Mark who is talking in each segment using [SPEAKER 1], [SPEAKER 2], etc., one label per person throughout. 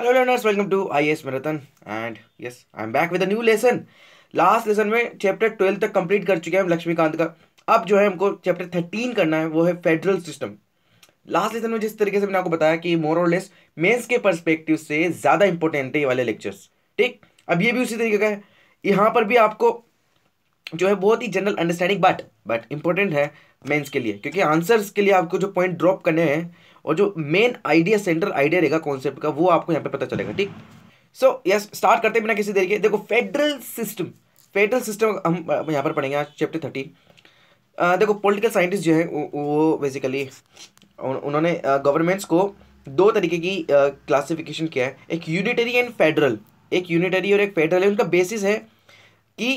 [SPEAKER 1] Hello learners welcome to I S marathon and yes I am back with a new lesson last lesson में chapter twelve तक complete कर चुके हैं हम लक्ष्मीकांत का अब जो है हमको चैप्टर थर्टीन करना है वो है फेडरल सिस्टम लास्ट लेसन में जिस तरीके से मैंने आपको बताया कि मोर और लेस मेन्स के परस्पेक्टिव से ज़्यादा इंपॉर्टेंट है ये वाले लेक्चर्स ठीक अब ये भी उसी तरीके का है यहाँ पर भी आपको जो है बहुत ही general understanding but but important है मेन्स के लिए क्योंकि आंसर्स के लिए आपको जो पॉइंट ड्रॉप करने हैं और जो मेन आइडिया सेंट्रल आइडिया रहेगा कॉन्सेप्ट का वो आपको यहाँ पे पता चलेगा ठीक सो यस स्टार्ट करते बिना किसी देर के देखो फेडरल सिस्टम फेडरल सिस्टम हम यहाँ पर पढ़ेंगे चैप्टर थर्टीन देखो पॉलिटिकल साइंटिस्ट जो है वो बेसिकली उन्होंने गवर्नमेंट्स को दो तरीके की क्लासिफिकेशन किया है एक यूनिटरी एंड फेडरल एक यूनिटरी और एक फेडरल है उनका बेसिस है कि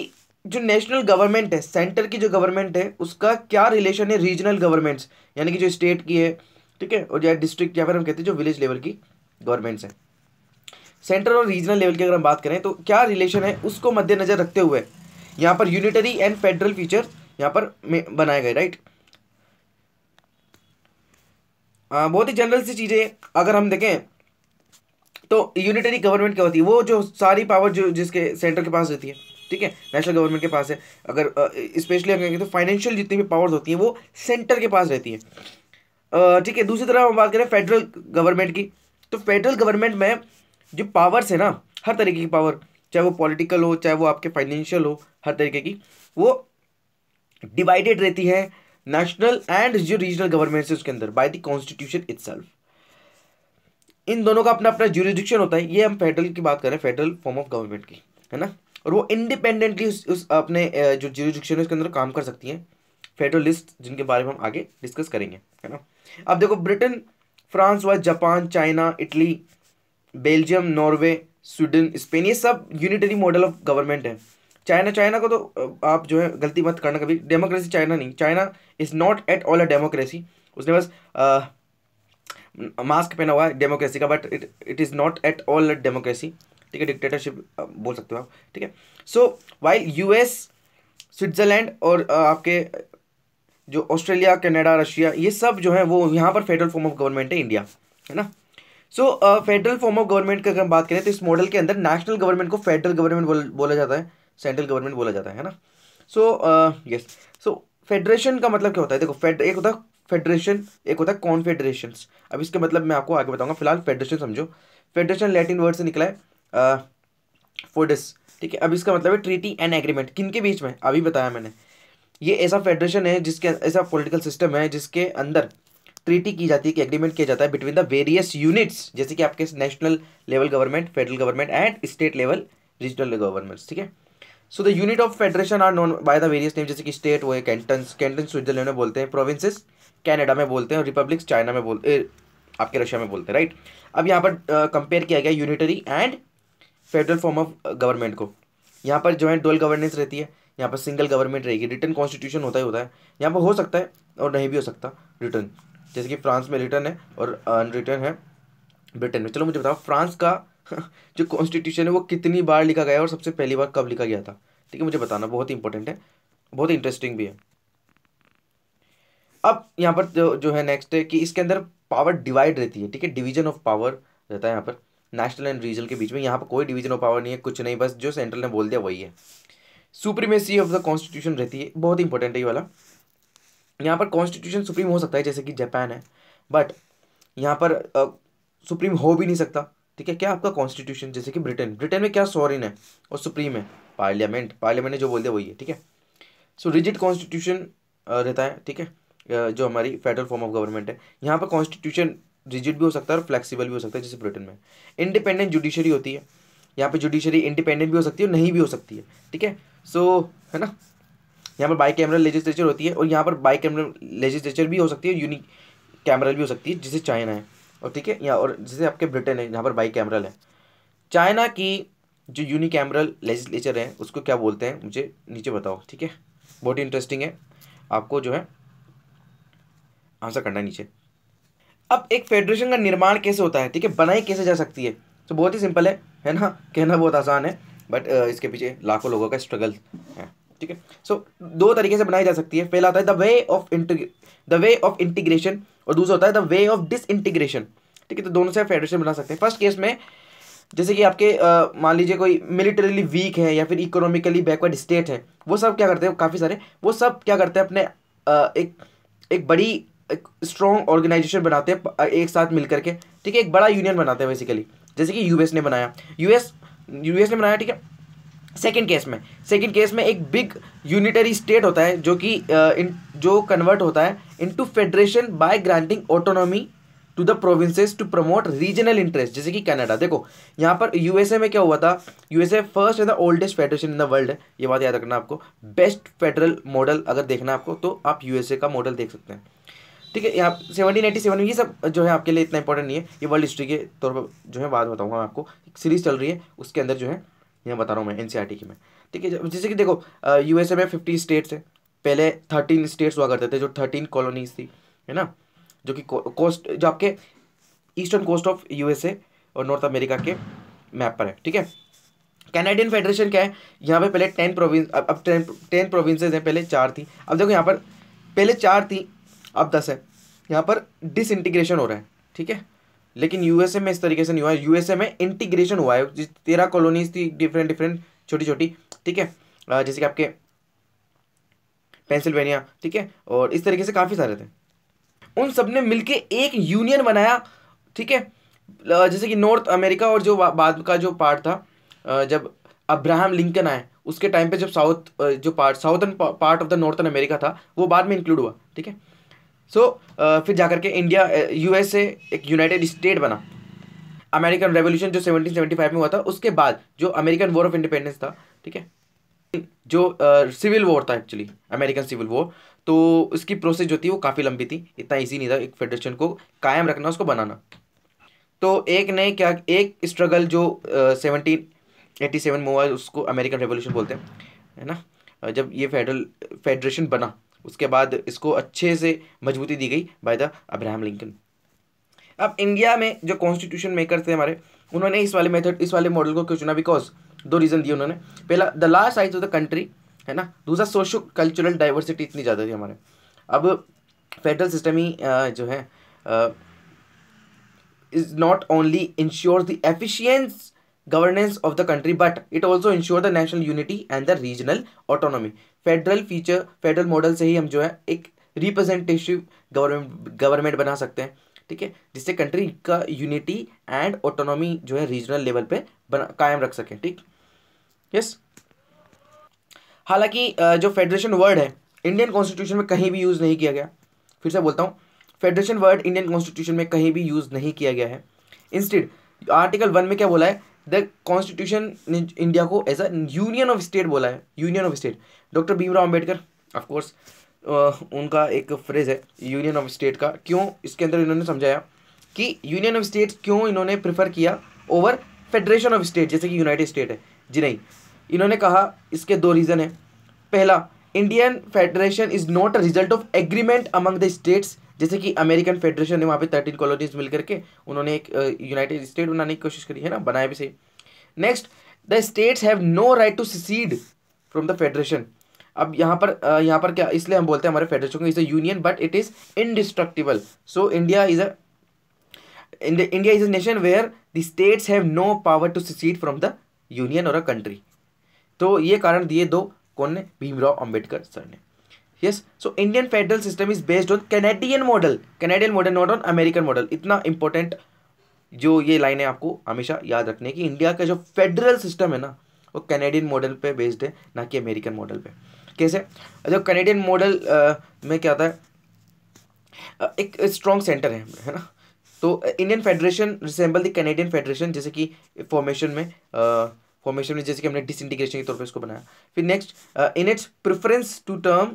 [SPEAKER 1] जो नेशनल गवर्नमेंट है सेंटर की जो गवर्नमेंट है उसका क्या रिलेशन है रीजनल गवर्नमेंट्स यानी कि जो स्टेट की है ठीक है और या डिस्ट्रिक्ट या फिर हम कहते हैं जो विलेज लेवल की गवर्नमेंट्स हैं सेंट्रल और रीजनल लेवल की अगर हम बात करें तो क्या रिलेशन है उसको मद्देनजर रखते हुए यहाँ पर यूनिटरी एंड फेडरल फीचर यहाँ पर बनाए गए राइट आ, बहुत ही जनरल सी चीज़ें अगर हम देखें तो यूनिटरी गवर्नमेंट क्या होती है वो जो सारी पावर जो जिसके सेंटर के पास रहती है ठीक है नेशनल गवर्नमेंट के पास है अगर स्पेशली कहेंगे तो फाइनेंशियल जितनी भी पावर्स होती हैं वो सेंटर के पास रहती है ठीक है दूसरी तरफ हम बात करें फेडरल गवर्नमेंट की तो फेडरल गवर्नमेंट में जो पावर्स है ना हर तरीके की पावर चाहे वो पॉलिटिकल हो चाहे वो आपके फाइनेंशियल हो हर तरीके की वो डिवाइडेड रहती है नेशनल एंड जो रीजनल गवर्नमेंट है उसके अंदर by the constitution it's in दोनों का अपना अपना ज्यूरिडिक्शन होता है ये हम फेडरल की बात कर रहे हैं फेडरल फॉर्म ऑफ गवर्नमेंट की है ना और वो इंडिपेंडेंटली उस, उस अपने जो ज्यूरिडिक्शन है उसके अंदर काम कर सकती हैं फेडरलिस्ट जिनके बारे में हम आगे डिस्कस करेंगे है ना अब देखो ब्रिटेन फ्रांस हुआ Japan China Italy Belgium Norway Sweden Spain ये सब यूनिटरी मॉडल ऑफ गवर्नमेंट है चाइना चाइना को तो आप जो है गलती मत करना कभी डेमोक्रेसी चाइना नहीं China is not at all a democracy उसने बस आ, मास्क पहना हुआ है डेमोक्रेसी का but it it is not at all a democracy ठीक है डिक्टेटरशिप बोल सकते हो आप ठीक है सो वाइल यूएस स्विट्ज़रलैंड और आपके जो ऑस्ट्रेलिया कनाडा रशिया ये सब जो है वो यहाँ पर फेडरल फॉर्म ऑफ गवर्नमेंट है इंडिया है ना so federal form of government की अगर हम बात करें तो इस मॉडल के अंदर नेशनल गवर्नमेंट को फेडरल गवर्नमेंट बोला जाता है सेंट्रल गवर्नमेंट बोला जाता है ना सो यस सो फेडरेशन का मतलब क्या होता है देखो फेड एक होता है फेडरेशन एक होता है कॉन्फेडरेशन अब इसके मतलब मैं आपको आगे बताऊंगा फिलहाल फेडरेशन समझो फेडरेशन लैटिन वर्ड से निकला है फोडिस uh, ठीक है अब इसका मतलब है ट्रीटी एंड एग्रीमेंट किन के बीच में अभी बताया मैंने ये ऐसा फेडरेशन है जिसके ऐसा पॉलिटिकल सिस्टम है जिसके अंदर ट्रीटी की जाती है कि एग्रीमेंट किया जाता है बिटवीन द वेरियस यूनिट्स जैसे कि आपके national level government federal government and state level regional governments ठीक है so the unit of federation are known by the various name जैसे कि स्टेट हुए कैंटन कैंटन स्विट्जरलैंड में बोलते हैं प्रोविंसेस कैनेडा में बोलते हैं और रिपब्लिक्स चाइना में बोलते आपके रशिया में बोलते हैं राइट अब यहाँ पर कंपेयर किया गया unitary and federal form of government को यहाँ पर जो है डोल गवर्नेंस रहती है यहाँ पर सिंगल गवर्नमेंट रहेगी रिटर्न कॉन्स्टिट्यूशन होता ही होता है यहाँ पर हो सकता है और नहीं भी हो सकता रिटर्न जैसे कि फ्रांस में रिटर्न है और अनरिटर्न है ब्रिटेन में चलो मुझे बताओ फ्रांस का जो कॉन्स्टिट्यूशन है वो कितनी बार लिखा गया और सबसे पहली बार कब लिखा गया था ठीक है मुझे बताना बहुत ही इंपॉर्टेंट है बहुत ही इंटरेस्टिंग भी है अब यहाँ पर जो जो है नेक्स्ट है कि इसके अंदर पावर डिवाइड रहती है ठीक है डिवीजन ऑफ पावर रहता है यहाँ पर नेशनल एंड रीजनल के बीच में यहाँ पर कोई डिवीजन ऑफ पावर नहीं है कुछ नहीं बस जो सेंट्रल ने बोल दिया वही है सुप्रीमेसी ऑफ द कॉन्स्टिट्यूशन रहती है बहुत इंपॉर्टेंट है ये वाला यहाँ पर कॉन्स्टिट्यूशन सुप्रीम हो सकता है जैसे कि जापान है बट यहाँ पर सुप्रीम सुप्रीम हो भी नहीं सकता ठीक है क्या आपका कॉन्स्टिट्यूशन जैसे कि ब्रिटेन ब्रिटेन में क्या सॉरिन है और सुप्रीम है पार्लियामेंट पार्लियामेंट ने जो बोल दिया वही है ठीक है सो रिजिड कॉन्स्टिट्यूशन रहता है ठीक है जो हमारी फेडरल फॉर्म ऑफ गवर्नमेंट है यहाँ पर कॉन्स्टिट्यूशन रिजिड भी हो सकता है और फ्लेक्सिबल भी हो सकता है जैसे ब्रिटेन में इंडिपेंडेंट जुडिशरी होती है यहाँ पर जुडिशरी इंडिपेंडेंट भी हो सकती है और नहीं भी हो सकती है ठीक है सो so, है ना यहाँ पर बाई कैमरा लेजिस्लेचर होती है और यहाँ पर बाई कैमरा लेजिस्लेचर भी हो सकती है यूनिक कैमरल भी हो सकती है जिसे चाइना है और ठीक है यहाँ और जैसे आपके ब्रिटेन है यहाँ पर बाई कैमरल है चाइना की जो यूनिक कैमरल लेजिस्लेचर है उसको क्या बोलते हैं मुझे नीचे बताओ ठीक है बहुत ही इंटरेस्टिंग है आपको जो है आंसर करना है नीचे अब एक फेडरेशन का निर्माण कैसे होता है ठीक है बनाई कैसे जा सकती है तो बहुत ही सिंपल है है ना कहना बहुत आसान है बट uh, इसके पीछे लाखों लोगों का स्ट्रगल है ठीक है सो दो तरीके से बनाई जा सकती है पहला होता है the way of the way of integration और दूसरा होता है the way of disintegration ठीक है तो दोनों से फेडरेशन बना सकते हैं फर्स्ट केस में जैसे कि आपके uh, मान लीजिए कोई मिलिटरीली वीक है या फिर इकोनॉमिकली बैकवर्ड स्टेट है वो सब क्या करते हैं काफ़ी सारे वो सब क्या करते हैं अपने आ, uh, एक एक बड़ी एक स्ट्रॉन्ग ऑर्गेनाइजेशन बनाते हैं एक साथ मिलकर के ठीक है एक बड़ा यूनियन बनाते हैं बेसिकली जैसे कि यूएस ने बनाया यूएस यूएस ने बनाया ठीक है सेकेंड केस में सेकेंड केस में एक बिग यूनिटरी स्टेट होता है जो कि जो कन्वर्ट होता है into federation by granting autonomy to the provinces to promote regional interest जैसे कि कनाडा देखो यहाँ पर यूएसए में क्या हुआ था USA first and the oldest federation in the world है ये बात याद रखना आपको बेस्ट फेडरल मॉडल अगर देखना आपको तो आप यूएसए का मॉडल देख सकते हैं ठीक है यहाँ सेवनटीन एटी सेवन ये सब जो है आपके लिए इतना इंपॉर्टेंट नहीं है ये वर्ल्ड हिस्ट्री के तौर पर जो है बाद बताऊँगा मैं आपको एक सीरीज चल रही है उसके अंदर जो है यहाँ बता रहा हूँ मैं एन e की मैं ठीक है जैसे कि देखो यूएसए में फिफ्टी स्टेट्स है पहले थर्टीन स्टेट्स हुआ करते थे जो थर्टीन कॉलोनीज थी है ना जो कि कोस्ट जो आपके ईस्टर्न कोस्ट ऑफ यूएसए और नॉर्थ अमेरिका के मैप पर है ठीक है कैनेडियन फेडरेशन क्या है यहाँ पे पहले टेन प्रोविंस अब अब टेन टेन प्रोविंसेज हैं पहले चार थी अब देखो यहाँ पर पहले चार थी अब दस है यहाँ पर डिसइंटीग्रेशन हो रहा है ठीक है लेकिन यूएसए में इस तरीके से नहीं हुआ है यूएसए में इंटीग्रेशन हुआ है जिस तेरह कॉलोनीज थी डिफरेंट डिफरेंट छोटी छोटी ठीक है जैसे कि आपके पेंसिल्वेनिया ठीक है और इस तरीके से काफ़ी सारे थे उन सब ने मिल एक यूनियन बनाया ठीक है जैसे कि नॉर्थ अमेरिका और जो बाद का जो पार्ट था जब अब्राहम लिंकन आए उसके टाइम पे जब साउथ जो part southern part of the northern America था वो बाद में इंक्लूड हुआ ठीक है सो so, uh, फिर जाकर के इंडिया यूएसए uh, एक यूनाइटेड स्टेट बना अमेरिकन रेवोल्यूशन जो 1775 में हुआ था उसके बाद जो अमेरिकन वॉर ऑफ इंडिपेंडेंस था ठीक है जो सिविल uh, वॉर था एक्चुअली अमेरिकन सिविल वॉर तो उसकी प्रोसेस जो थी वो काफ़ी लंबी थी इतना ईजी नहीं था एक फेडरेशन को कायम रखना उसको बनाना तो एक ने क्या एक स्ट्रगल जो सेवनटीन एटी सेवन में हुआ उसको अमेरिकन रेवोल्यूशन बोलते हैं है ना जब ये फेडरल फेडरेशन बना उसके बाद इसको अच्छे से मजबूती दी गई बाय द अब्राहम लिंकन अब इंडिया में जो कॉन्स्टिट्यूशन मेकर थे हमारे उन्होंने इस वाले मेथड इस वाले मॉडल को क्यों चुना बिकॉज दो रीज़न दिए उन्होंने पहला the large size of the country है ना दूसरा सोशो कल्चरल डाइवर्सिटी इतनी ज़्यादा थी हमारे अब फेडरल सिस्टम ही जो है is not only ensure the efficient governance of the country but it also ensure the national unity and the regional autonomy federal feature federal model से ही हम जो है एक रिप्रेजेंटेटिव गवर्नमेंट गवर्नमेंट बना सकते हैं ठीक है जिससे कंट्री का यूनिटी एंड ऑटोनॉमी जो है रीजनल लेवल पे बना कायम रख सकें ठीक यस हालांकि जो फेडरेशन वर्ड है इंडियन कॉन्स्टिट्यूशन में कहीं भी यूज़ नहीं किया गया फिर से बोलता हूँ फेडरेशन वर्ड इंडियन कॉन्स्टिट्यूशन में कहीं भी यूज़ नहीं किया गया है इंस्टेड आर्टिकल वन में क्या बोला है द कॉन्स्टिट्यूशन ने इंडिया को as a union of state बोला है union of state doctor Bhimrao Ambedkar of course उनका एक फ्रेज है यूनियन ऑफ स्टेट का क्यों इसके अंदर इन्होंने समझाया कि यूनियन ऑफ स्टेट क्यों इन्होंने प्रेफर किया ओवर फेडरेशन ऑफ स्टेट जैसे कि यूनाइटेड स्टेट है जी नहीं इन्होंने कहा इसके दो रीज़न है पहला Indian federation is not a result of agreement among the states जैसे कि अमेरिकन फेडरेशन ने वहाँ पे थर्टीन कॉलोनीज मिलकर के उन्होंने एक यूनाइटेड स्टेट बनाने की कोशिश करी है ना बनाए भी सही next the states have no right to secede from the federation अब यहाँ पर यहाँ पर क्या इसलिए हम बोलते हैं हमारे फेडरेशन को is a union but it is indestructible so India is a India is a nation where the states have no power to secede from the union और अ कंट्री तो ये कारण दिए दो कौन ने भीमराव अंबेडकर सर ने yes so Indian federal system is based on Canadian model Canadian model not on American model इतना इंपॉर्टेंट जो ये लाइन है आपको हमेशा याद रखने की इंडिया का जो फेडरल सिस्टम है ना वो कैनेडियन मॉडल पे बेस्ड है ना कि अमेरिकन मॉडल पे कैसे जो कैनेडियन मॉडल में क्या होता है एक स्ट्रॉन्ग सेंटर है है ना तो Indian federation resemble the Canadian federation जैसे कि फॉर्मेशन में फॉर्मेशन में जैसे कि हमने डिसइंटीग्रेशन के तौर पर इसको बनाया फिर next in its preference to term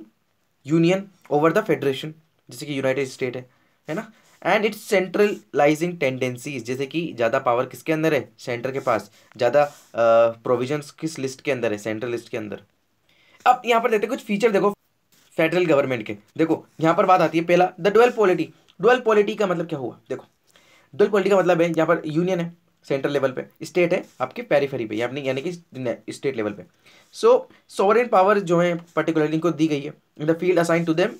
[SPEAKER 1] union over the federation जैसे कि यूनाइटेड स्टेट है है ना एंड इट्स सेंट्रलाइजिंग टेंडेंसीज जैसे कि ज़्यादा पावर किसके अंदर है सेंटर के पास ज़्यादा uh, किस लिस्ट के अंदर है सेंट्रल लिस्ट के अंदर अब यहाँ पर देखते कुछ फीचर देखो फेडरल गवर्नमेंट के देखो यहाँ पर बात आती है पहला the dual polity dual polity का मतलब क्या हुआ देखो डुअल पॉलिटी का मतलब है यहाँ पर यूनियन है सेंट्रल लेवल पे स्टेट है आपके पेरीफेरी पे यानी यानी कि स्टेट लेवल पे सो सॉवरेन पावर जो है पर्टिकुलरली इनको दी गई है the field assign to them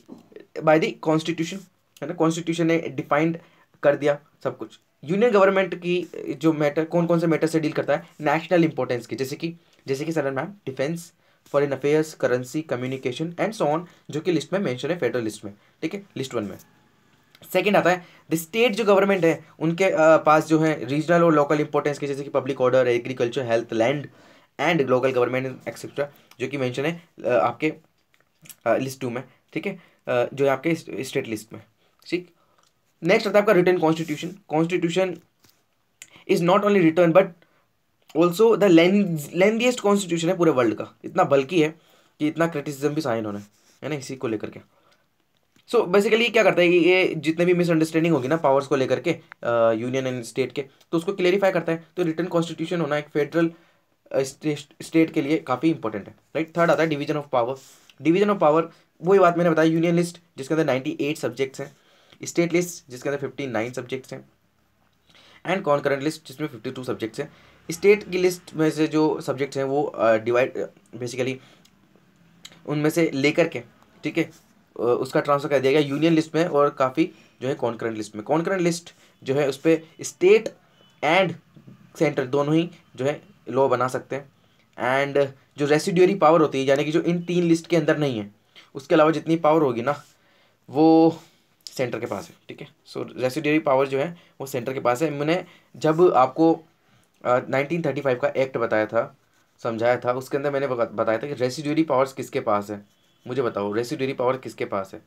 [SPEAKER 1] by the constitution है ना कॉन्स्टिट्यूशन ने डिफाइंड कर दिया सब कुछ यूनियन गवर्नमेंट की जो मैटर कौन कौन से मैटर से डील करता है नेशनल इंपॉर्टेंस की जैसे कि जैसे कि sir ma'am defence foreign affairs currency communication and so on जो कि लिस्ट में मैंशन है फेडरल लिस्ट में ठीक है लिस्ट वन में सेकेंड आता है द स्टेट जो गवर्नमेंट है उनके पास जो है रीजनल और लोकल इंपॉर्टेंस के जैसे कि public order agriculture health land and local government etcetera जो कि मैंशन है आपके लिस्ट टू में ठीक है जो है आपके स्टेट लिस्ट में ठीक नेक्स्ट आता है आपका written constitution constitution is not only written but also the lengthiest constitution है पूरे वर्ल्ड का इतना बल्कि है कि इतना क्रिटिसिज्म भी साइन होना है ना इसी को लेकर के सो so, बेसिकली क्या करता है कि ये जितने भी मिसअंडरस्टैंडिंग होगी ना पावर्स को लेकर के यूनियन एंड स्टेट के तो उसको क्लेरिफाई करता है तो रिटर्न कॉन्स्टिट्यूशन होना एक फेडरल स्टेट के लिए काफ़ी इंपॉर्टेंट है राइट थर्ड आता है division of power division of power वही बात मैंने बताया यूनियन लिस्ट जिसके अंदर नाइन्टी एट सब्जेक्ट्स हैं स्टेट लिस्ट जिसके अंदर फिफ्टी नाइन सब्जेक्ट्स हैं एंड कॉन्करेंट लिस्ट जिसमें फिफ्टी टू सब्जेक्ट्स हैं स्टेट की लिस्ट में से जो सब्जेक्ट्स हैं वो डिवाइड बेसिकली उनमें से लेकर के ठीक है उसका ट्रांसफर कर दिया गया यूनियन लिस्ट में और काफ़ी जो है कॉन्करेंट लिस्ट में करंट लिस्ट जो है उस पर स्टेट एंड सेंटर दोनों ही जो है लॉ बना सकते हैं एंड जो रेसिड्यूरी पावर होती है यानी कि जो इन तीन लिस्ट के अंदर नहीं है उसके अलावा जितनी पावर होगी ना वो सेंटर के पास है ठीक है सो रेसिड्यूरी पावर जो है वो सेंटर के पास है मैंने जब आपको नाइनटीन थर्टी फाइव का एक्ट बताया था समझाया था उसके अंदर मैंने बताया था कि रेसिड्यूरी पावर्स किसके पास है मुझे बताओ रेसिड्यूरी पावर किसके पास है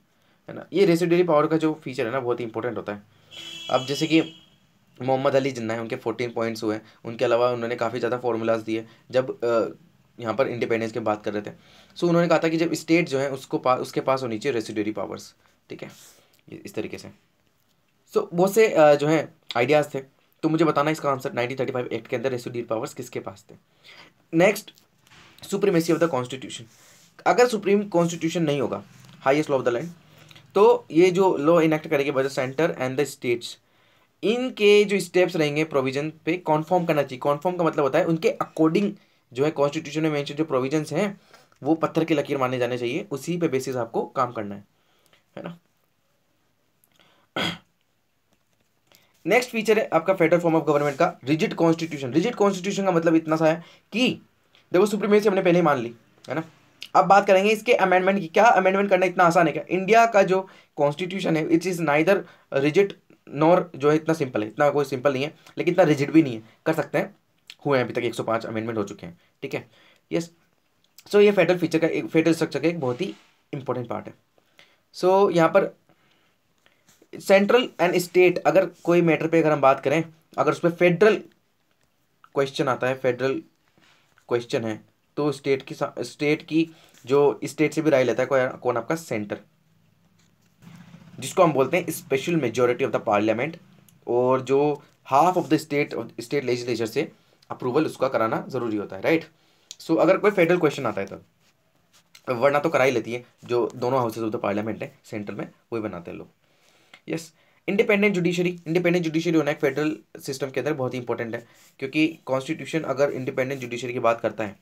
[SPEAKER 1] है ना ये रेसिड्यूरी पावर का जो फीचर है ना बहुत ही इंपॉर्टेंट होता है अब जैसे कि मोहम्मद अली जिन्ना है उनके फोर्टीन पॉइंट्स हुए उनके अलावा उन्होंने काफ़ी ज़्यादा फार्मूलाज दिए जब यहाँ पर इंडिपेंडेंस की बात कर रहे थे सो so, उन्होंने कहा था कि जब स्टेट जो है उसको पा, उसके पास होनी चाहिए रेसिडरी पावर्स ठीक है इस तरीके से सो so, बहुत से जो है आइडियाज़ थे तो मुझे बताना इसका answer nineteen thirty five act के अंदर रेसिडरी पावर्स किसके पास थे next supremacy of the constitution अगर सुप्रीम कॉन्स्टिट्यूशन नहीं होगा highest law of the land तो ये जो लॉ इनेक्ट करेंगे बजट सेंटर एंड द स्टेट्स इनके जो स्टेप्स रहेंगे प्रोविजन पे कॉन्फॉर्म करना चाहिए कॉन्फॉर्म का मतलब होता है उनके अकॉर्डिंग जो है कॉन्स्टिट्यूशन में मेंशन जो प्रोविजंस हैं वो पत्थर की लकीर माने जाने चाहिए उसी पे बेसिस आपको काम करना है है ना नेक्स्ट फीचर है आपका फेडरल फॉर्म ऑफ गवर्नमेंट का रिजिड कॉन्स्टिट्यूशन रिजिड कॉन्स्टिट्यूशन का मतलब इतना सा है कि देखो सुप्रीमेसी हमने पहले ही मान ली है ना अब बात करेंगे इसके अमेंडमेंट की क्या अमेंडमेंट करना इतना आसान है क्या इंडिया का जो कॉन्स्टिट्यूशन है it is neither rigid nor जो है इतना सिंपल है इतना कोई सिंपल नहीं है लेकिन इतना रिजिट भी नहीं है कर सकते हैं हुए हैं अभी तक 105 अमेंडमेंट हो चुके हैं ठीक है यस सो ये फेडरल फीचर का एक फेडरल स्ट्रक्चर का एक बहुत ही इंपॉर्टेंट पार्ट है सो so, यहाँ पर सेंट्रल एंड स्टेट अगर कोई मैटर पे अगर हम बात करें अगर उस पर फेडरल क्वेश्चन आता है फेडरल क्वेश्चन है तो स्टेट की स्टेट की जो स्टेट से भी राय लेता है कौन आपका सेंटर जिसको हम बोलते हैं special majority of the parliament और जो half of the state state legislature से अप्रूवल उसका कराना ज़रूरी होता है राइट सो so, अगर कोई फेडरल क्वेश्चन आता है तब तो, वरना तो करा ही लेती है जो दोनों हाउसेज ऑफ द पार्लियामेंट है सेंट्रल में वही बनाते हैं लोग yes independent judiciary independent judiciary होना एक फेडरल सिस्टम के अंदर बहुत ही इंपॉर्टेंट है क्योंकि कॉन्स्टिट्यूशन अगर इंडिपेंडेंट जुडिशरी की बात करता है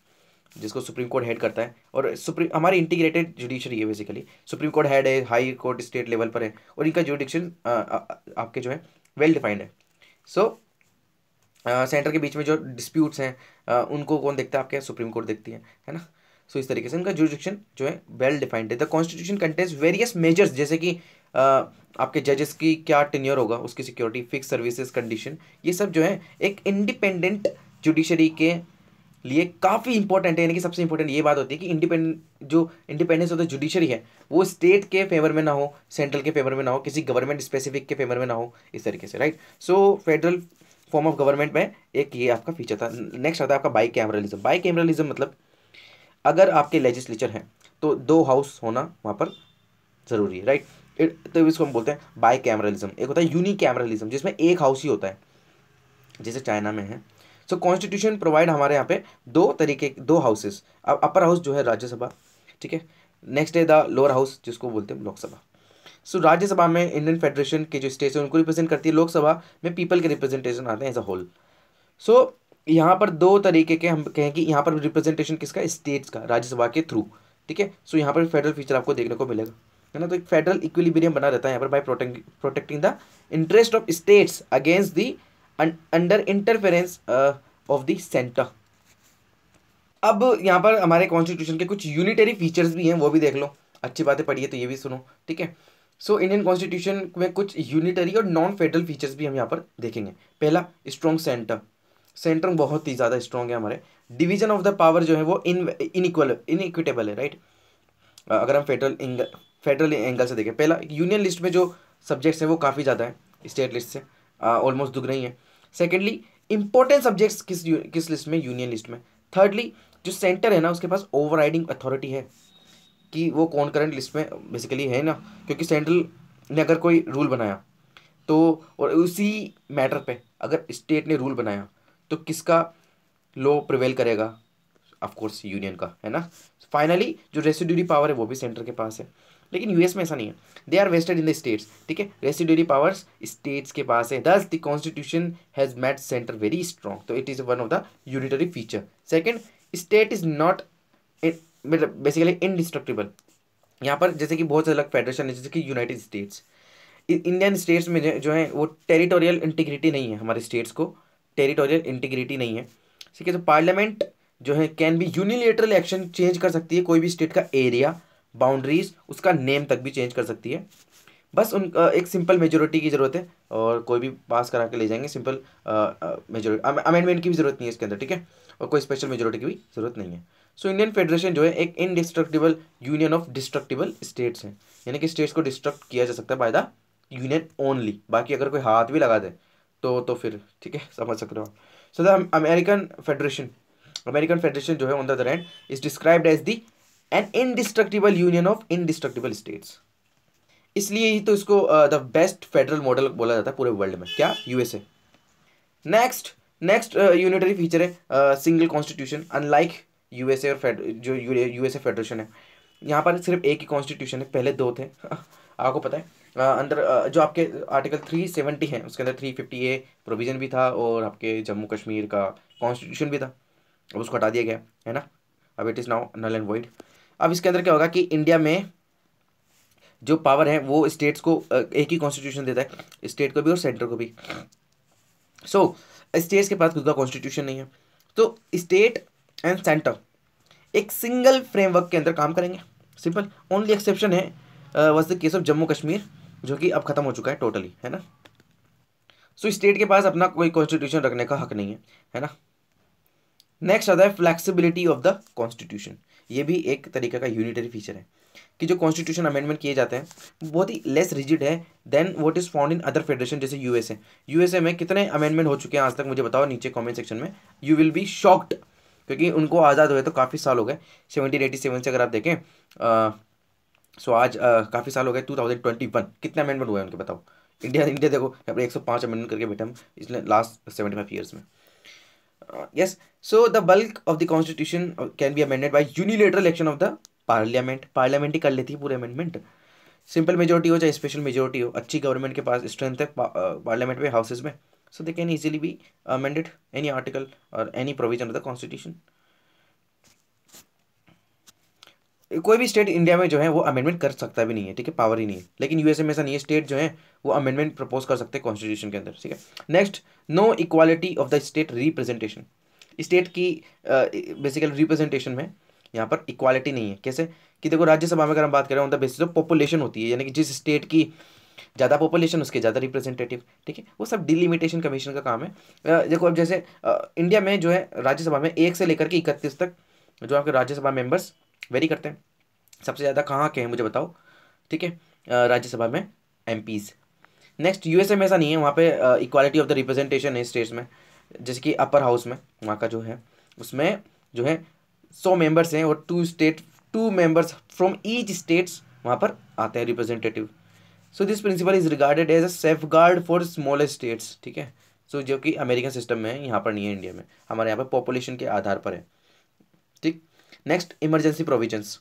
[SPEAKER 1] जिसको सुप्रीम कोर्ट हेड करता है और सुप्रीम हमारी इंटीग्रेटेड जुडिशरी है बेसिकली सुप्रीम कोर्ट हेड है हाई कोर्ट स्टेट लेवल पर है और इनका जुडिक्शन आपके जो है वेल डिफाइंड है सो so, सेंटर के बीच में जो डिस्प्यूट्स हैं उनको कौन देखता है आपके सुप्रीम कोर्ट देखती है है ना सो इस तरीके से उनका जुडिशन जो है वेल डिफाइंड है the constitution contains various measures जैसे कि आपके जजेस की क्या टेन्योर होगा उसकी सिक्योरिटी फिक्स सर्विसेज कंडीशन ये सब जो है एक इंडिपेंडेंट जुडिशरी के लिए काफ़ी इंपॉर्टेंट है यानी कि सबसे इंपॉर्टेंट ये बात होती है कि इंडिपेंडेंट जो इंडिपेंडेंस ऑफ द जुडिशरी है वो स्टेट के फेवर में ना हो सेंट्रल के फेवर में ना हो किसी गवर्नमेंट स्पेसिफिक के फेवर में ना हो इस तरीके से right so federal form of government में एक ये आपका फीचर था नेक्स्ट आता है आपका बाई कैमरलिज्म बाई कैमरलिज्म मतलब अगर आपके लेजिस्लेचर हैं तो दो हाउस होना वहाँ पर ज़रूरी है राइट तो इसको हम बोलते हैं बाई कैमरलिज्म एक होता है यूनी कैमरलिज्म जिसमें एक हाउस ही होता है जैसे चाइना में है सो कॉन्स्टिट्यूशन प्रोवाइड हमारे यहाँ पे दो तरीके दो हाउसेस अब अपर हाउस जो है राज्यसभा ठीक है नेक्स्ट है द लोअर हाउस जिसको बोलते हैं लोकसभा सो so, राज्यसभा में इंडियन फेडरेशन के जो स्टेट्स हैं उनको रिप्रेजेंट करती है लोकसभा में पीपल के रिप्रेजेंटेशन आते हैं एज अ होल सो यहाँ पर दो तरीके के हम कहें कि यहाँ पर रिप्रेजेंटेशन किसका स्टेट्स का राज्यसभा के थ्रू ठीक है सो यहाँ पर फेडरल फीचर आपको देखने को मिलेगा है ना तो एक फेडरल इक्विलिब्रियम बना रहता है यहाँ पर by protecting the interest of states against the under interference of the centre अब यहाँ पर हमारे कॉन्स्टिट्यूशन के कुछ यूनिटरी फीचर्स भी हैं वो भी देख लो अच्छी बातें पढ़िए तो ये भी सुनो ठीक है सो इंडियन कॉन्स्टिट्यूशन में कुछ यूनिटरी और नॉन फेडरल फीचर्स भी हम यहाँ पर देखेंगे पहला स्ट्रॉन्ग सेंटर सेंटर बहुत ही ज़्यादा स्ट्रॉन्ग है हमारे डिवीजन ऑफ द पावर जो है वो इन इनिक्वल इनइक्विटेबल है राइट अगर हम फेडरल एंगल फेडरल एंगल से देखें पहला यूनियन लिस्ट में जो सब्जेक्ट्स हैं वो काफ़ी ज़्यादा है स्टेट लिस्ट से ऑलमोस्ट दुग नहीं है सेकेंडली इंपॉर्टेंट सब्जेक्ट्स किस किस लिस्ट में यूनियन लिस्ट में थर्डली जो सेंटर है ना उसके पास ओवर अथॉरिटी है कि वो कौन करेंट लिस्ट में बेसिकली है ना क्योंकि सेंट्रल ने अगर कोई रूल बनाया तो और उसी मैटर पे अगर स्टेट ने रूल बनाया तो किसका लॉ प्रिवेल करेगा कोर्स यूनियन का है ना फाइनली जो रेसिड्यूरी पावर है वो भी सेंटर के पास है लेकिन यूएस में ऐसा नहीं है they are vested in the states ठीक है रेसिड्यूरी पावर्स स्टेट्स के पास है thus the constitution has made centre very strong तो it is one of the unitary feature second state is not मतलब बेसिकली इनडिस्ट्रक्टिबल यहाँ पर जैसे कि बहुत से अलग फेडरेशन है जैसे कि यूनाइटेड स्टेट्स इंडियन स्टेट्स में जो है वो टेरिटोरियल इंटीग्रिटी नहीं है हमारे स्टेट्स को टेरिटोरियल इंटीग्रिटी नहीं है ठीक है तो पार्लियामेंट जो है can be unilateral action change कर सकती है कोई भी स्टेट का एरिया बाउंड्रीज उसका नेम तक भी चेंज कर सकती है बस उन एक सिंपल मेजोरिटी की ज़रूरत है और कोई भी पास करा के ले जाएंगे सिंपल मेजोरिटी अमेंडमेंट की भी ज़रूरत नहीं है इसके अंदर ठीक है और कोई स्पेशल मेजोरिटी की भी ज़रूरत नहीं है सो इंडियन फेडरेशन जो है एक indestructible union of destructible states है यानी कि स्टेट्स को डिस्ट्रक्ट किया जा सकता है बाय द यूनियन ओनली बाकी अगर कोई हाथ भी लगा दे तो तो फिर ठीक है समझ सकते हो so the American federation American federation जो है on the other hand is described as the an indestructible union of indestructible states इसलिए ही तो इसको द बेस्ट फेडरल मॉडल बोला जाता है पूरे वर्ल्ड में क्या USA next next unitary feature है सिंगल कॉन्स्टिट्यूशन अनलाइक यूएसए और जो यूएसए फेडरेशन है यहाँ पर सिर्फ एक ही कॉन्स्टिट्यूशन है पहले दो थे आपको पता है अंदर जो आपके आर्टिकल थ्री सेवेंटी है उसके अंदर थ्री फिफ्टी ए प्रोविज़न भी था और आपके जम्मू कश्मीर का कॉन्स्टिट्यूशन भी था अब उसको हटा दिया गया है ना अब it is now null and void अब इसके अंदर क्या होगा कि इंडिया में जो पावर है वो स्टेट्स को एक ही कॉन्स्टिट्यूशन देता है स्टेट को भी और सेंटर को भी सो so, स्टेट्स के पास खुद का कॉन्स्टिट्यूशन नहीं है तो स्टेट एंड सेंटर एक सिंगल फ्रेमवर्क के अंदर काम करेंगे सिंपल ओनली एक्सेप्शन है was the case of Jammu Kashmir जो कि अब खत्म हो चुका है टोटली है ना सो so, स्टेट के पास अपना कोई कॉन्स्टिट्यूशन रखने का हक नहीं है है ना नेक्स्ट आता है फ्लैक्सीबिलिटी ऑफ द कॉन्स्टिट्यूशन ये भी एक तरीके का यूनिटरी फीचर है कि जो कॉन्स्टिट्यूशन अमेंडमेंट किए जाते हैं बहुत ही लेस रिजिड है then what is found in other federation जैसे यूएसए यूएसए में कितने अमेंडमेंट हो चुके हैं आज तक मुझे बताओ नीचे कमेंट सेक्शन में यू विल बी शॉक्ड क्योंकि उनको आज़ाद हुए तो काफ़ी साल हो गए सेवनटीन एटी सेवन से अगर आप देखें सो so आज काफ़ी साल हो गए टू थाउजेंड ट्वेंटी वन कितने अमेंडमेंट हुए उनके बताओ इंडिया इंडिया देखो अपने एक सौ पाँच अमेंडमेंट करके बैठे हम इसलिए लास्ट सेवेंटी फाइव ईयर्स में yes so the bulk of the constitution can be amended by unilateral election of the parliament parliament ही कर लेती है पूरे अमेंडमेंट सिंपल मेजोरिटी हो चाहे स्पेशल मेजोरिटी हो अच्छी गवर्नमेंट के पास स्ट्रेंथ है पार्लियामेंट में हाउसेज में so they can easily be amended any article और any provision of the constitution कोई भी स्टेट इंडिया में जो है वो अमेंडमेंट कर सकता भी नहीं है ठीक है पावर ही नहीं है लेकिन यूएसए में ऐसा नहीं है स्टेट जो है वो अमेंडमेंट प्रपोज कर सकते हैं कॉन्स्टिट्यूशन के अंदर ठीक है next no equality of the state representation state की बेसिकल uh, रिप्रेजेंटेशन में यहाँ पर इक्वालिटी नहीं है कैसे कि देखो राज्यसभा में अगर हम बात करें on the basis of population होती है यानी कि जिस स्टेट की ज़्यादा पॉपुलेशन उसके ज़्यादा रिप्रेजेंटेटिव ठीक है वो सब डिलिमिटेशन कमीशन का काम है देखो अब जैसे इंडिया में जो है राज्यसभा में एक से लेकर के इकतीस तक जो आपके राज्यसभा मेंबर्स वेरी करते हैं सबसे ज़्यादा कहाँ के हैं मुझे बताओ ठीक है राज्यसभा में एम नेक्स्ट यू में ऐसा नहीं है वहाँ पर इक्वालिटी ऑफ द रिप्रेजेंटेशन है स्टेट्स में जैसे कि अपर हाउस में वहाँ का जो है उसमें जो है सौ मेंबर्स हैं और two state two members from each states वहाँ पर आते हैं representative so this principle is regarded as a safeguard for small states ठीक है सो जो कि अमेरिकन सिस्टम में है यहाँ पर नहीं है इंडिया में हमारे यहाँ पर पॉपुलेशन के आधार पर है ठीक next emergency provisions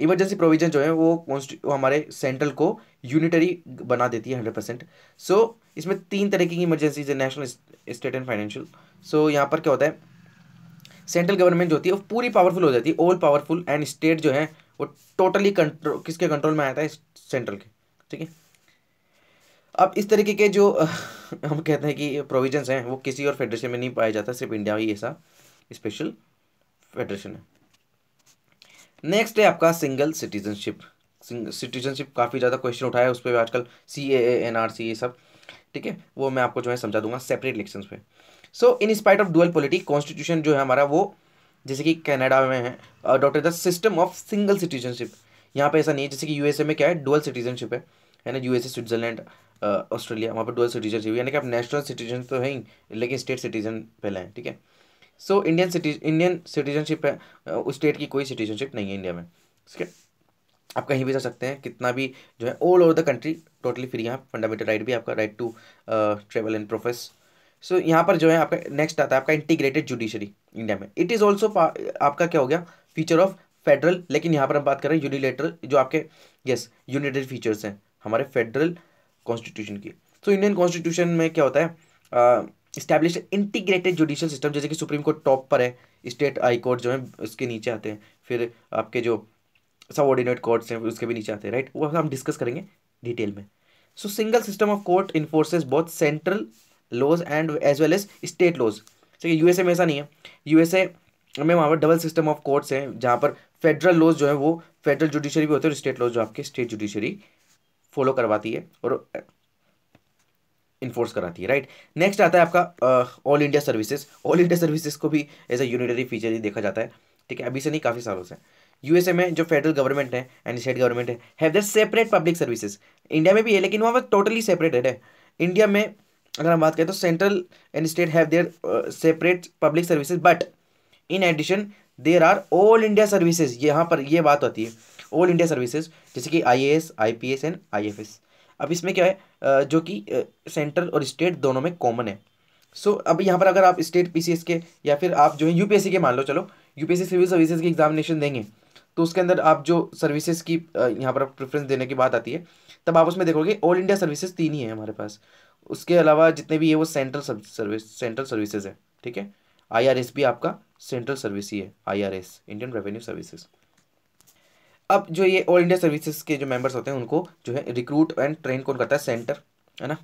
[SPEAKER 1] emergency provision जो है वो वो हमारे सेंट्रल को यूनिटरी बना देती है हंड्रेड परसेंट सो इसमें तीन तरह की इमरजेंसीज है national state and financial so यहाँ पर क्या होता है सेंट्रल गवर्नमेंट जो होती है वो पूरी पावरफुल हो जाती है ऑल पावरफुल एंड स्टेट जो है वो टोटली कंट्रोल किसके कंट्रोल में आता है सेंट्रल के ठीक है अब इस तरीके के जो हम कहते हैं कि प्रोविजंस हैं वो किसी और फेडरेशन में नहीं पाया जाता सिर्फ इंडिया ही ऐसा स्पेशल फेडरेशन है नेक्स्ट है आपका सिंगल सिटीजनशिप सिटीजनशिप काफ़ी ज़्यादा क्वेश्चन उठाया है उस पर आजकल सी ए एन आर सी ये सब ठीक है वो मैं आपको जो है समझा दूंगा सेपरेट इलेक्शन पे so in spite of dual polity constitution जो है हमारा वो जैसे कि कनाडा में है doctor the system of single citizenship यहाँ पे ऐसा नहीं है जैसे कि यूएसए में क्या है डुअल सिटीजनशिप है है ना यूएसए स्विट्जरलैंड ऑस्ट्रेलिया वहाँ पर डुअल सिटीजनशिप यानी कि आप नेशनल सिटीजन तो हैं ही लेकिन स्टेट सिटीजन पहले हैं ठीक है सो इंडियन इंडियन सिटीजनशिप है उस स्टेट की कोई सिटीजनशिप नहीं है इंडिया में ठीक है आप कहीं भी जा सकते हैं कितना भी जो है all over the country totally free यहाँ फंडामेंटल राइट भी आपका right to travel and profess so so, यहाँ पर जो है आपका नेक्स्ट आता है आपका इंटीग्रेटेड जुडिशरी इंडिया में इट इज़ ऑल्सो आपका क्या हो गया फीचर ऑफ फेडरल लेकिन यहाँ पर हम बात कर रहे हैं यूनिलेटरल जो आपके यस यूनिटेड फीचर्स हैं हमारे फेडरल कॉन्स्टिट्यूशन की सो इंडियन कॉन्स्टिट्यूशन में क्या होता है इस्टेब्लिश इंटीग्रेटेड जुडिशियल सिस्टम जैसे कि सुप्रीम कोर्ट टॉप पर है स्टेट हाई कोर्ट जो है उसके नीचे आते हैं फिर आपके जो सब ऑर्डिनेट कोर्ट्स हैं उसके भी नीचे आते हैं राइट वो हम डिस्कस करेंगे डिटेल में so single system of court enforces both central laws and as well as state laws ठीक है यूएसए में ऐसा नहीं है यूएसए में वहाँ पर डबल सिस्टम ऑफ कोर्ट्स हैं जहाँ पर फेडरल लॉज जो है वो फेडरल जुडिशरी भी होते हैं और स्टेट लॉज जो आपके स्टेट जुडिशरी फॉलो करवाती है और इन्फोर्स कराती है राइट नेक्स्ट आता है आपका all India services all India services को भी एज अ यूनिटरी फीचर ही देखा जाता है ठीक है अभी से नहीं काफ़ी सालों से यूएसए में जो फेडरल गवर्नमेंट है एंड स्टेट गवर्नमेंट है have the separate public services India में भी है लेकिन वहाँ पर टोटली सेपरेटेड है इंडिया में अगर हम बात करें तो central and state have their separate public services but in addition there are all India services यहाँ पर ये बात होती है ऑल इंडिया सर्विसेज जैसे कि I A S I P S and I F S अब इसमें क्या है uh, जो कि सेंट्रल uh, और स्टेट दोनों में कॉमन है सो so, अब यहाँ पर अगर आप स्टेट पी सी एस के या फिर आप जो है यू पी एस सी के मान लो चलो U P S C civil services की एग्जामिनेशन देंगे तो उसके अंदर आप जो सर्विसेज की uh, यहाँ पर प्रेफरेंस देने की बात आती है तब आप उसमें देखोगे ऑल इंडिया सर्विसेज तीन ही है हमारे पास उसके अलावा जितने भी ये वो सेंट्रल सर्विस सेंट्रल सर्विसेज है ठीक है आईआरएस भी आपका सेंट्रल सर्विस ही है आईआरएस इंडियन रेवेन्यू सर्विसेज अब जो ये ऑल इंडिया सर्विसेज के जो मेंबर्स होते हैं उनको जो है रिक्रूट एंड ट्रेन कौन करता है सेंटर है ना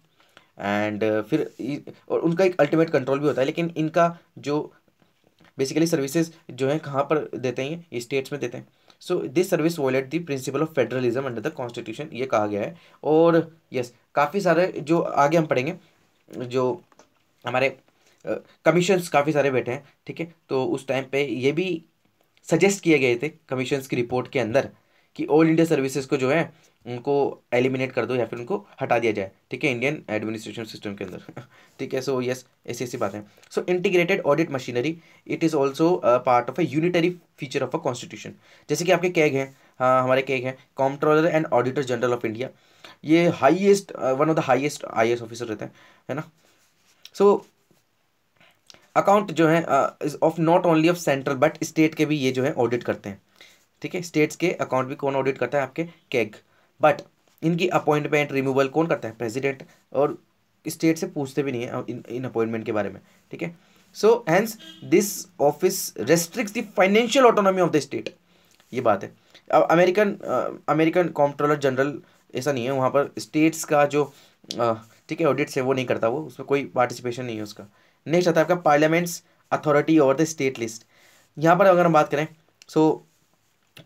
[SPEAKER 1] एंड uh, फिर और उनका एक अल्टीमेट कंट्रोल भी होता है लेकिन इनका जो बेसिकली सर्विसेज जो है कहाँ पर देते हैं स्टेट्स में देते हैं so this service violate the principle of federalism under the constitution ये कहा गया है और यस काफ़ी सारे जो आगे हम पढ़ेंगे जो हमारे कमीशंस काफ़ी सारे बैठे हैं ठीक है तो उस टाइम पे ये भी सजेस्ट किए गए थे कमीशंस की रिपोर्ट के अंदर कि ऑल इंडिया सर्विसेज को जो है उनको एलिमिनेट कर दो या फिर उनको हटा दिया जाए ठीक है इंडियन एडमिनिस्ट्रेशन सिस्टम के अंदर ठीक है सो यस ऐसी ऐसी बात है so integrated audit machinery it is also part of a unitary feature of a constitution जैसे कि आपके कैग हैं हाँ हमारे कैग हैं comptroller and auditor general of India ये highest one of the highest I officer रहते हैं है ना सो so, अकाउंट जो है is of not only of central but state के भी ये जो है ऑडिट करते हैं ठीक है स्टेट्स के अकाउंट भी कौन ऑडिट करता है आपके कैग बट इनकी अपॉइंटमेंट रिमूवल कौन करता है प्रेसिडेंट और स्टेट से पूछते भी नहीं है इन अपॉइंटमेंट के बारे में ठीक है so hence this office restricts the financial autonomy of the state ये बात है अब अमेरिकन अमेरिकन कॉम्प्ट्रोलर जनरल ऐसा नहीं है वहाँ पर स्टेट्स का जो ठीक है ऑडिट्स है वो नहीं करता वो उसमें कोई पार्टिसिपेशन नहीं है उसका नेक्स्ट आता है आपका parliament's authority over the state list यहाँ पर अगर हम बात करें सो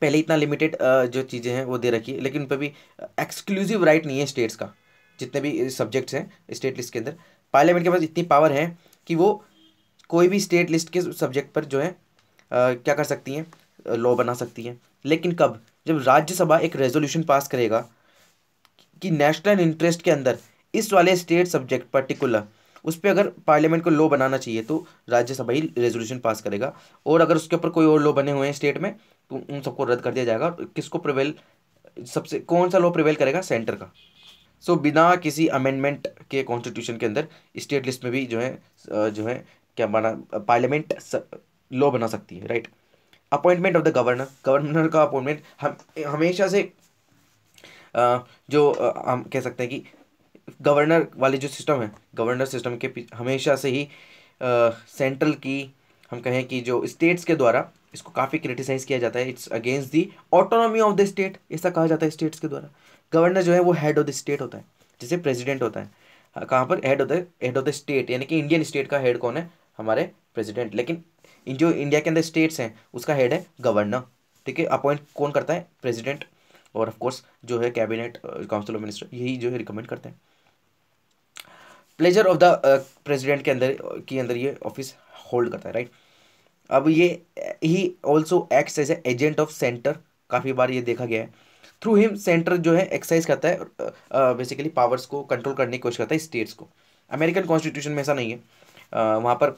[SPEAKER 1] पहले इतना लिमिटेड जो चीज़ें हैं वो दे रखी है लेकिन उन पर भी एक्सक्लूसिव राइट नहीं है स्टेट्स का जितने भी सब्जेक्ट्स हैं स्टेट लिस्ट के अंदर पार्लियामेंट के पास इतनी पावर है कि वो कोई भी स्टेट लिस्ट के सब्जेक्ट पर जो है क्या कर सकती हैं लॉ बना सकती हैं लेकिन कब जब राज्यसभा एक रेजोल्यूशन पास करेगा कि नेशनल इंटरेस्ट के अंदर इस वाले स्टेट सब्जेक्ट पर्टिकुलर उस पर अगर पार्लियामेंट को लॉ बनाना चाहिए तो राज्यसभा ही रेजोल्यूशन पास करेगा और अगर उसके ऊपर कोई और लॉ बने हुए हैं स्टेट में तो उन सबको रद्द कर दिया जाएगा और किसको प्रिवेल सबसे कौन सा लॉ प्रिवेल करेगा सेंटर का सो so, बिना किसी अमेंडमेंट के कॉन्स्टिट्यूशन के अंदर स्टेट लिस्ट में भी जो है जो है क्या बना पार्लियामेंट लॉ बना सकती है right appointment of the governor governor का अपॉइंटमेंट हम हमेशा से जो हम कह सकते हैं कि गवर्नर वाली जो सिस्टम है गवर्नर सिस्टम के हमेशा से ही आ, सेंट्रल की हम कहें कि जो स्टेट्स के द्वारा इसको काफ़ी क्रिटिसाइज किया जाता है it's against the autonomy of the state ऐसा कहा जाता है स्टेट्स के द्वारा गवर्नर जो है वो हेड ऑफ द स्टेट होता है जैसे प्रेसिडेंट होता है कहाँ पर head of the head of the state यानी कि इंडियन स्टेट का हेड कौन है हमारे प्रेसिडेंट लेकिन जो इंडिया के अंदर स्टेट्स हैं उसका हेड है गवर्नर ठीक है अपॉइंट कौन करता है प्रेजिडेंट और ऑफ कोर्स जो है कैबिनेट काउंसिल ऑफ मिनिस्टर यही जो है रिकमेंड करते हैं प्लेजर ऑफ द प्रेसिडेंट के अंदर uh, के अंदर ये ऑफिस होल्ड करता है राइट अब ये ही also act as a agent of centre काफ़ी बार ये देखा गया है थ्रू हिम सेंटर जो है एक्सरसाइज करता है बेसिकली uh, पावर्स uh, को कंट्रोल करने की कोशिश करता है स्टेट्स को अमेरिकन कॉन्स्टिट्यूशन में ऐसा नहीं है uh, वहाँ पर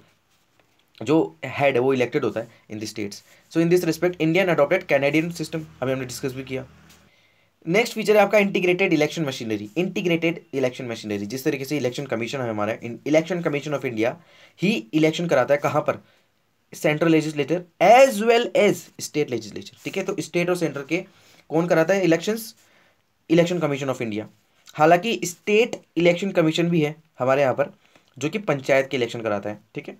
[SPEAKER 1] जो हेड है वो इलेक्टेड होता है in the states so in this respect Indian adopted Canadian system अभी हमने डिस्कस भी किया नेक्स्ट फीचर है आपका integrated election machinery integrated election machinery जिस तरीके से इलेक्शन कमीशन है हमारा इलेक्शन कमीशन ऑफ इंडिया ही इलेक्शन कराता है कहाँ पर central legislator as well as state legislature ठीक है तो स्टेट और सेंटर के कौन कराता है election election commission of India हालांकि स्टेट इलेक्शन कमीशन भी है हमारे यहाँ पर जो कि पंचायत के इलेक्शन कराता है ठीक है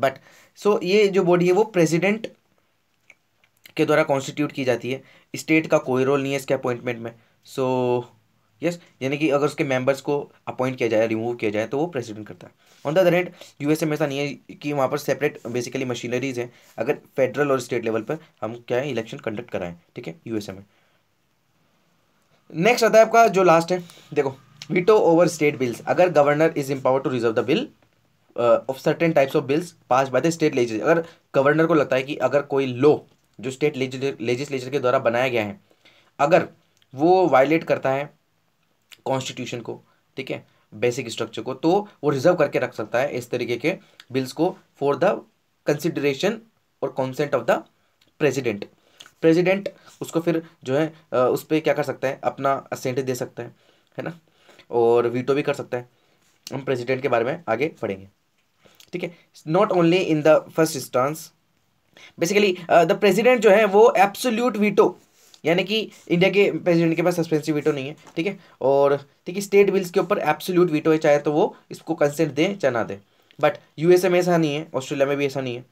[SPEAKER 1] बट सो so, ये जो बॉडी है वो प्रेसिडेंट के द्वारा कॉन्स्टिट्यूट की जाती है स्टेट का कोई रोल नहीं है इसके अपॉइंटमेंट में सो यस यानी कि अगर उसके मेंबर्स को अपॉइंट किया जाए रिमूव किया जाए तो वो प्रेसिडेंट करता है on the other hand you में ऐसा नहीं है कि वहाँ पर सेपरेट बेसिकली मशीनरीज हैं अगर फेडरल और स्टेट लेवल पर हम क्या है इलेक्शन कंडक्ट कराएं ठीक है यूएसए में नेक्स्ट आता है आपका जो लास्ट है देखो वीटो ओवर स्टेट बिल्स अगर governor is empower to reserve the bill of certain types of bills passed by the state legislature अगर गवर्नर को लगता है कि अगर कोई लॉ जो स्टेट लेजिस्लेचर के द्वारा बनाया गया है अगर वो वायलेट करता है कॉन्स्टिट्यूशन को ठीक है बेसिक स्ट्रक्चर को तो वो रिजर्व करके रख सकता है इस तरीके के बिल्स को फॉर द कंसिडरेशन और consent of the president president उसको फिर जो है उस पर क्या कर सकता है अपना असेंट दे सकता है है ना और वीटो भी कर सकता है हम प्रेजिडेंट के बारे में आगे पढ़ेंगे ठीक है not only in the first instance basically the president जो है वो एब्सोल्यूट वीटो यानी कि इंडिया के प्रेसिडेंट के पास सस्पेंसिव वीटो नहीं है ठीक है और ठीक है स्टेट बिल्स के ऊपर एब्सोल्यूट वीटो है चाहे तो वो इसको कंसेंट दें चाहे ना दें बट यूएसए में ऐसा नहीं है ऑस्ट्रेलिया में भी ऐसा नहीं है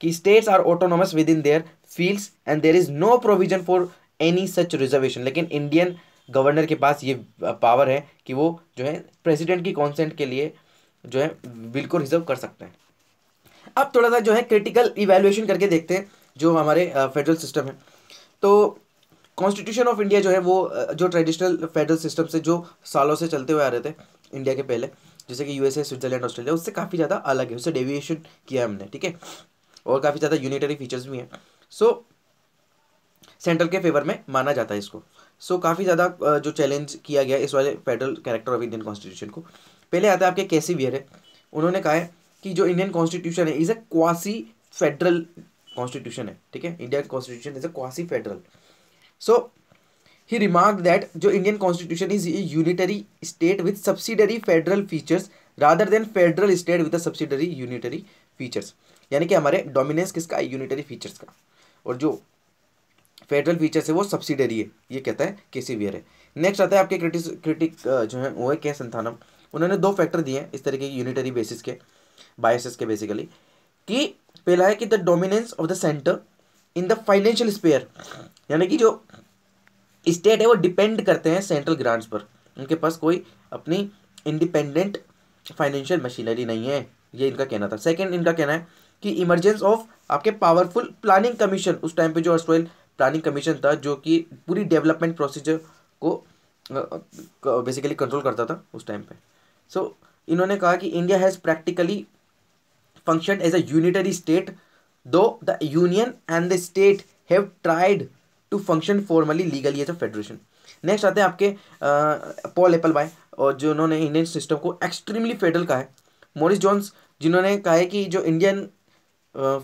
[SPEAKER 1] कि states are autonomous within their fields and there is no provision for any such reservation लेकिन इंडियन गवर्नर के पास ये पावर uh, है कि वो जो है प्रेसिडेंट की कॉन्सेंट के लिए जो है बिल को रिजर्व कर सकते हैं अब थोड़ा सा जो है क्रिटिकल इवेल्युएशन करके देखते हैं जो हमारे फेडरल सिस्टम है तो कॉन्स्टिट्यूशन ऑफ इंडिया जो है वो जो ट्रेडिशनल फेडरल सिस्टम से जो सालों से चलते हुए आ रहे थे इंडिया के पहले जैसे कि यूएसए स्विट्जरलैंड ऑस्ट्रेलिया उससे काफ़ी ज़्यादा अलग है उससे डेविएशन किया हमने ठीक है और काफ़ी ज़्यादा यूनिटरी फीचर्स भी हैं सो so, सेंट्रल के फेवर में माना जाता है इसको सो so, काफ़ी ज़्यादा जो चैलेंज किया गया इस वाले federal character of Indian constitution को पहले आता है आपके कैसी वियर है उन्होंने कहा है कि जो इंडियन कॉन्स्टिट्यूशन है is a quasi federal constitution है ठीक है Indian constitution is a quasi federal so he remark that जो Indian constitution is a unitary state with subsidiary federal features rather than federal state with subsidiary unitary features यानी कि हमारे dominance किसका है unitary features का और जो federal features है वो सब्सिडरी है ये कहता है केसीवियर है नेक्स्ट आता है आपके क्रिटिस क्रिटिक जो है वो है के संथानम उन्होंने दो फैक्टर दिए हैं इस तरीके के यूनिटरी बेसिस के बायसेस के बेसिकली कि पहला है कि the dominance of the centre in the financial sphere यानी कि जो स्टेट है वो डिपेंड करते हैं सेंट्रल ग्रांट्स पर उनके पास कोई अपनी इंडिपेंडेंट फाइनेंशियल मशीनरी नहीं है ये इनका कहना था सेकेंड इनका कहना है कि इमरजेंस ऑफ आपके पावरफुल प्लानिंग कमीशन उस टाइम पे जो अर्सवेल प्लानिंग कमीशन था जो कि पूरी डेवलपमेंट प्रोसीजर को बेसिकली कंट्रोल करता था उस टाइम पे सो so, इन्होंने कहा कि India has practically function as a unitary state though the union and the state have tried to function formally legally as a federation next आते हैं आपके पॉल एपल बाय और जिन्होंने इंडियन सिस्टम को extremely federal कहा है Morris Johns जिन्होंने कहा है कि जो इंडियन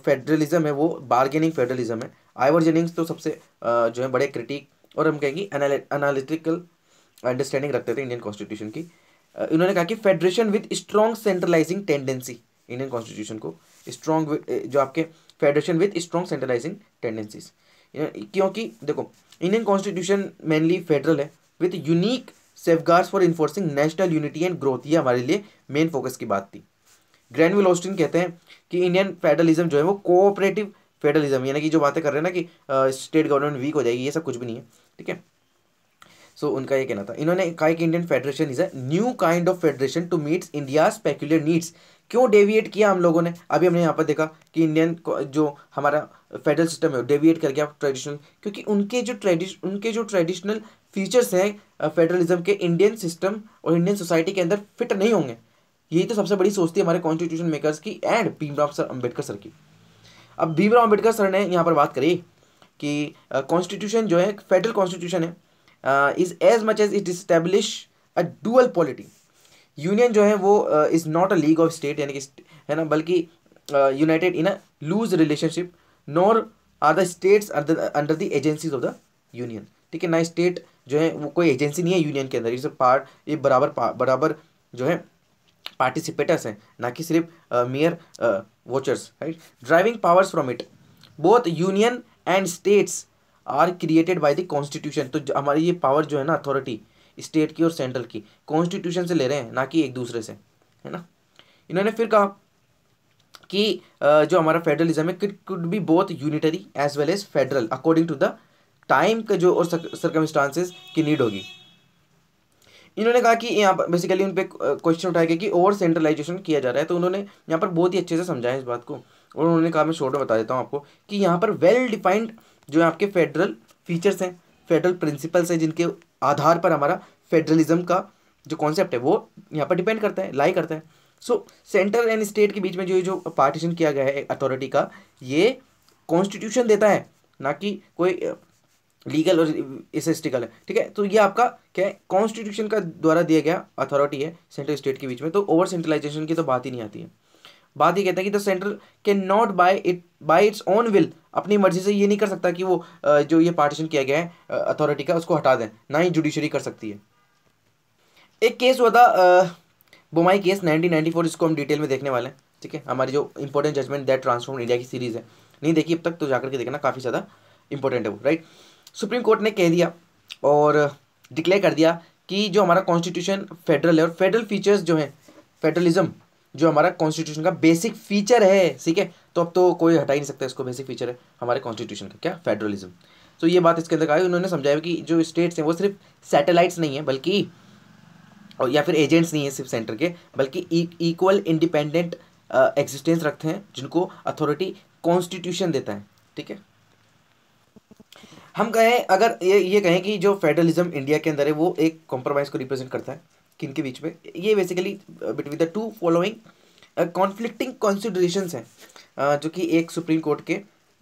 [SPEAKER 1] फेडरलिज्म है वो बार्गेनिंग फेडरलिज्म है आइवर जेनिंग्स तो सबसे जो है बड़े क्रिटिक और हम कहेंगे एनालिटिकल अंडरस्टैंडिंग रखते थे इंडियन कॉन्स्टिट्यूशन की इन्होंने कहा कि federation with strong centralising tendency Indian constitution को स्ट्रॉन्ग जो आपके federation with strong centralising tendencies क्योंकि देखो इंडियन कॉन्स्टिट्यूशन मेनली फेडरल है with unique safeguard for enforcing national unity and growth ये हमारे लिए मेन फोकस की बात थी ग्रैंडविल ऑस्टिन कहते हैं कि इंडियन फेडरलिज्म जो है वो कोऑपरेटिव फेडरलिज्म यानी कि जो बातें कर रहे हैं ना कि स्टेट गवर्नमेंट वीक हो जाएगी ये सब कुछ भी नहीं है ठीक है सो उनका ये कहना था इन्होंने कहा कि Indian federation is a new kind of federation to meet India peculiar needs क्यों डेविएट किया हम लोगों ने अभी हमने यहाँ पर देखा कि इंडियन जो हमारा फेडरल सिस्टम है डेविएट कर गया ट्रेडिशनल क्योंकि उनके जो ट्रेडिश उनके जो ट्रेडिशनल फीचर्स हैं फेडरलिज्म के इंडियन सिस्टम और इंडियन सोसाइटी के अंदर फिट नहीं होंगे यही तो सबसे बड़ी सोच थी हमारे कॉन्स्टिट्यूशन मेकर्स की and Bhimrao sir Ambedkar sir की अब भीमराव अम्बेडकर सर ने यहाँ पर बात करी कि कॉन्स्टिट्यूशन जो है फेडरल कॉन्स्टिट्यूशन है is as much as it establish a dual polity union जो है वो is not a league of state यानी कि है ना बल्कि united in a loose relationship nor are the states under the agencies of the union ठीक है ना स्टेट जो है वो कोई एजेंसी नहीं है यूनियन के अंदर इस पार्ट ये बराबर बराबर जो है पार्टिसिपेटर्स हैं ना कि सिर्फ mere watchers right driving powers from it both union and states are created by the constitution तो हमारी ये पावर जो है ना अथॉरिटी स्टेट की और सेंट्रल की कॉन्स्टिट्यूशन से ले रहे हैं ना कि एक दूसरे से है ना इन्होंने फिर कहा कि जो हमारा फेडरलिज्म है it could be both unitary as well as federal according to the time का जो और सर्कमस्टांसिस की नीड होगी इन्होंने कहा कि यहाँ पर बेसिकली उन पर क्वेश्चन उठाया गया कि ओवर सेंट्रलाइजेशन किया जा रहा है तो उन्होंने यहाँ पर बहुत ही अच्छे से समझाया इस बात को और उन्होंने कहा मैं शॉर्ट में बता देता हूँ आपको कि यहाँ पर वेल डिफाइंड जो आपके फेडरल फीचर्स हैं फेडरल प्रिंसिपल्स हैं जिनके आधार पर हमारा फेडरलिज्म का जो कॉन्सेप्ट है वो यहाँ पर डिपेंड करता है लाई करता है सो सेंटर एंड स्टेट के बीच में जो जो पार्टीशन किया गया है अथॉरिटी का ये कॉन्स्टिट्यूशन देता है ना कि कोई लीगल और इसेस्टिकल है ठीक है तो ये आपका क्या है कॉन्स्टिट्यूशन का द्वारा दिया गया अथॉरिटी है सेंट्रल स्टेट के बीच में तो ओवर सेंट्रलाइजेशन की तो बात ही नहीं आती है बात ये कहते हैं कि the centre can not by it by its own will अपनी मर्जी से ये नहीं कर सकता कि वो जो ये पार्टीशन किया गया है अथॉरिटी का उसको हटा दें ना ही जुडिशरी कर सकती है एक केस हुआ था बोमाई केस 1994 जिसको हम डिटेल में देखने वाले हैं ठीक है हमारी जो important judgment that transform India की सीरीज़ है नहीं देखी अब तक तो जाकर के देखना काफ़ी ज़्यादा इंपॉर्टेंट है वो राइट सुप्रीम कोर्ट ने कह दिया और डिक्लेयर कर दिया कि जो हमारा कॉन्स्टिट्यूशन फेडरल है और फेडरल फीचर्स जो हैं फेडरलिज्म जो हमारा कॉन्स्टिट्यूशन का बेसिक फीचर है ठीक है तो अब तो कोई हटा ही नहीं सकता इसको बेसिक फीचर है हमारे कॉन्स्टिट्यूशन का क्या फेडरलिज्म तो ये बात इसके अंदर आई उन्होंने समझाया कि जो स्टेट्स हैं वो सिर्फ सैटेलाइट्स नहीं है बल्कि और या फिर एजेंट्स नहीं है सिर्फ सेंटर के बल्कि इक्वल इंडिपेंडेंट एग्जिस्टेंस रखते हैं जिनको अथॉरिटी कॉन्स्टिट्यूशन देता है ठीक है हम कहें अगर ये ये कहें कि जो फेडरलिज्म इंडिया के अंदर है वो एक कॉम्प्रोमाइज़ को रिप्रेजेंट करता है किन के बीच में ये basically between the two following conflicting considerations हैं uh, जो कि एक सुप्रीम कोर्ट के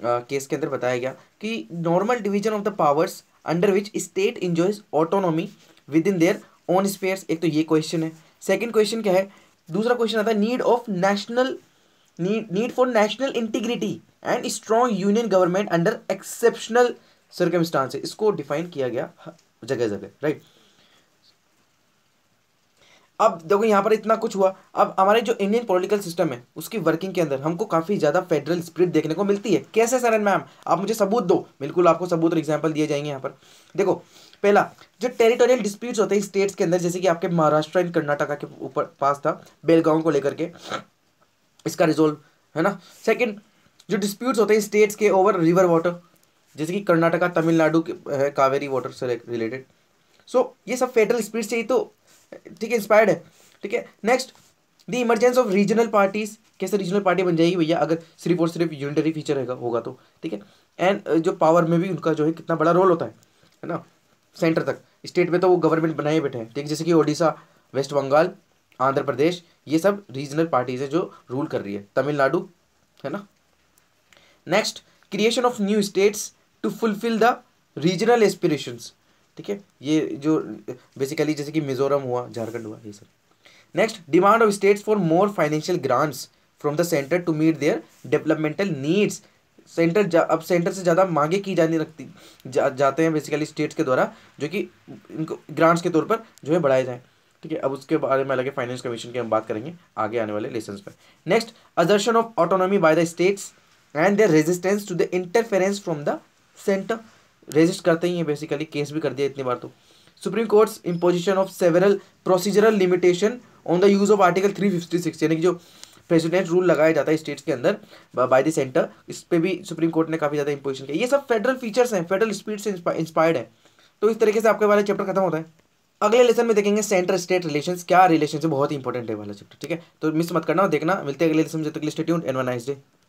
[SPEAKER 1] केस uh, के अंदर बताया गया कि normal division of the powers under which state enjoys autonomy within their own sphere एक तो ये क्वेश्चन है सेकेंड क्वेश्चन क्या है दूसरा क्वेश्चन आता है need of national need need for national integrity and strong union government under exceptional circumstances इसको डिफाइन किया गया जगह जगह राइट right? अब देखो यहाँ पर इतना कुछ हुआ अब हमारे जो इंडियन पॉलिटिकल सिस्टम है उसकी वर्किंग के अंदर हमको काफ़ी ज़्यादा फेडरल स्प्रिट देखने को मिलती है कैसे एंड मैम आप मुझे सबूत दो बिल्कुल आपको सबूत और एग्जाम्पल दिए जाएंगे यहाँ पर देखो पहला जो टेरिटोरियल डिस्प्यूट्स होते हैं स्टेट्स के अंदर जैसे कि आपके महाराष्ट्र एंड कर्नाटका के ऊपर पास था बेलगांव को लेकर के इसका रिजोल्व है ना सेकेंड जो डिस्प्यूट्स होते हैं स्टेट्स के ओवर रिवर वाटर जैसे कि कर्नाटका तमिलनाडु के कावेरी वाटर से रिलेटेड सो so, ये सब फेडरल स्पीड से ही तो ठीक है इंस्पायर्ड है ठीक है next the emergence of regional parties कैसे रीजनल पार्टी बन जाएगी भैया अगर सिर्फ और सिर्फ यूनिटरी फीचर रहेगा होगा तो ठीक है एंड जो पावर में भी उनका जो है कितना बड़ा रोल होता है है ना सेंटर तक स्टेट में तो वो गवर्नमेंट बनाए बैठे हैं ठीक है जैसे कि ओडिशा वेस्ट बंगाल आंध्र प्रदेश ये सब रीजनल पार्टीज है जो रूल कर रही है तमिलनाडु है ना next creation of new states to fulfil the regional aspirations ठीक है ये जो बेसिकली जैसे कि मिजोरम हुआ झारखंड हुआ ये सब next demand of states for more financial grants from the centre to meet their developmental needs centre अब सेंटर से ज़्यादा मांगे की जाने रखती जा, जाते हैं बेसिकली स्टेट्स के द्वारा जो कि इनको ग्रांट्स के तौर पर जो है बढ़ाए जाएँ ठीक है अब उसके बारे में अलग फाइनेंस कमीशन की हम बात करेंगे आगे आने वाले लेसन पर next assertion of autonomy by the states and their resistance to the interference from the centre resist करते ही हैं बेसिकली केस भी कर दिया इतनी बार तो supreme court imposition of several procedural limitation on the use of article six यानी कि जो प्रेसिडेंट रूल लगाया जाता है स्टेट्स के अंदर बाय द सेंटर इस पर भी सुप्रीम कोर्ट ने काफ़ी ज़्यादा इंपोजिशन किया ये सब फेडरल फीचर्स हैं फेडरल स्पीड से इंस्पायर्ड है तो इस तरीके से आपके वाला चैप्टर खत्म होता है अगले लेसन में देखेंगे सेंटर स्टेट रिलेशंस क्या रिलेशन है बहुत इंपॉर्टेंट है वाला चैप्टर ठीक है तो मिस मत करना देखना मिलते हैं अगले लेसन में जब तक स्टेट्यून एंड वन डे